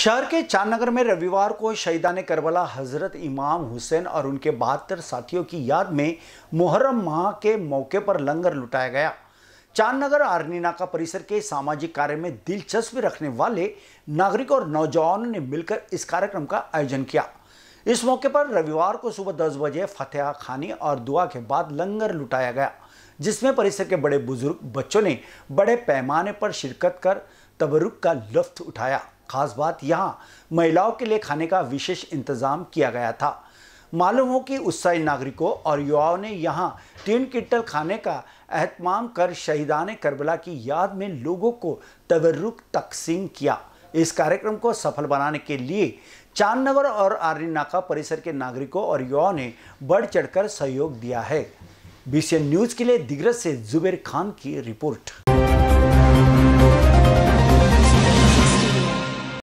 शहर के चांदनगर में रविवार को शहीदान करबला हजरत इमाम हुसैन और उनके बहत्तर साथियों की याद में मुहर्रम माह के मौके पर लंगर लुटाया गया चांदनगर आर्नी नाका परिसर के सामाजिक कार्य में दिलचस्पी रखने वाले नागरिक और नौजवानों ने मिलकर इस कार्यक्रम का आयोजन किया इस मौके पर रविवार को सुबह दस बजे फतेहा खानी और दुआ के बाद लंगर लुटाया गया जिसमें परिसर के बड़े बुजुर्ग बच्चों ने बड़े पैमाने पर शिरकत कर तबरुक का लुफ्त उठाया खास बात यहाँ महिलाओं के लिए खाने का विशेष इंतजाम किया गया था मालूम हो कि उत्साही नागरिकों और युवाओं ने यहाँ तीन किटल खाने का अहतमाम कर शहीदान करबला की याद में लोगों को तवरुक तकसीम किया इस कार्यक्रम को सफल बनाने के लिए चांदनगर और आर्य नाका परिसर के नागरिकों और युवाओं ने बढ़ चढ़कर सहयोग दिया है बीसीएन न्यूज़ के लिए दिग्रज से जुबेर खान की रिपोर्ट